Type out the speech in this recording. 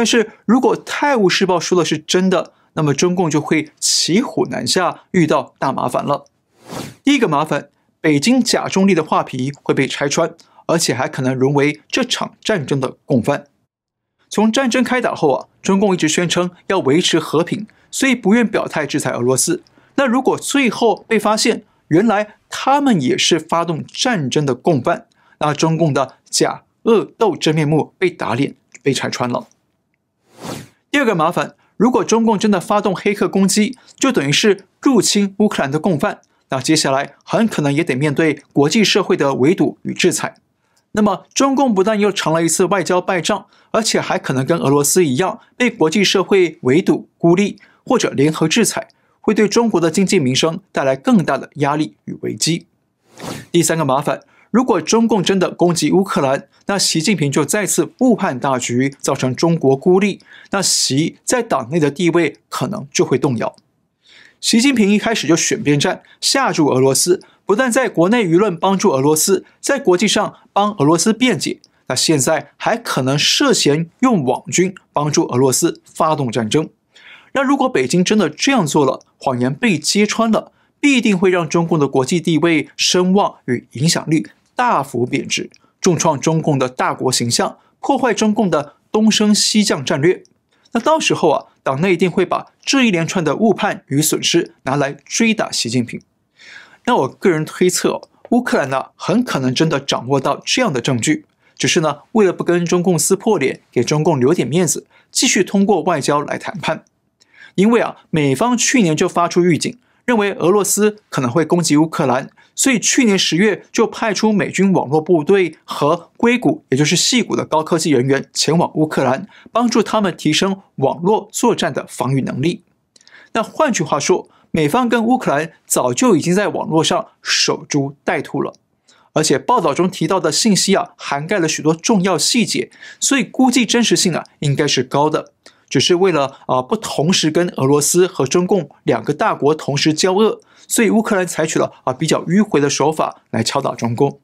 但是如果《泰晤士报》说的是真的，那么中共就会骑虎难下，遇到大麻烦了。第一个麻烦，北京假中立的画皮会被拆穿，而且还可能沦为这场战争的共犯。从战争开打后啊，中共一直宣称要维持和平，所以不愿表态制裁俄罗斯。那如果最后被发现，原来他们也是发动战争的共犯，那中共的假恶斗真面目被打脸，被拆穿了。第二个麻烦，如果中共真的发动黑客攻击，就等于是入侵乌克兰的共犯，那接下来很可能也得面对国际社会的围堵与制裁。那么，中共不但又成了一次外交败仗，而且还可能跟俄罗斯一样，被国际社会围堵、孤立或者联合制裁，会对中国的经济民生带来更大的压力与危机。第三个麻烦。如果中共真的攻击乌克兰，那习近平就再次误判大局，造成中国孤立，那习在党内的地位可能就会动摇。习近平一开始就选边站，吓住俄罗斯，不但在国内舆论帮助俄罗斯，在国际上帮俄罗斯辩解，那现在还可能涉嫌用网军帮助俄罗斯发动战争。那如果北京真的这样做了，谎言被揭穿了，必定会让中共的国际地位、声望与影响力。大幅贬值，重创中共的大国形象，破坏中共的东升西降战略。那到时候啊，党内一定会把这一连串的误判与损失拿来追打习近平。那我个人推测，乌克兰呢很可能真的掌握到这样的证据，只是呢为了不跟中共撕破脸，给中共留点面子，继续通过外交来谈判。因为啊，美方去年就发出预警。认为俄罗斯可能会攻击乌克兰，所以去年十月就派出美军网络部队和硅谷，也就是细谷的高科技人员前往乌克兰，帮助他们提升网络作战的防御能力。那换句话说，美方跟乌克兰早就已经在网络上守株待兔了。而且报道中提到的信息啊，涵盖了许多重要细节，所以估计真实性啊应该是高的。只是为了啊，不同时跟俄罗斯和中共两个大国同时交恶，所以乌克兰采取了啊比较迂回的手法来敲打中共。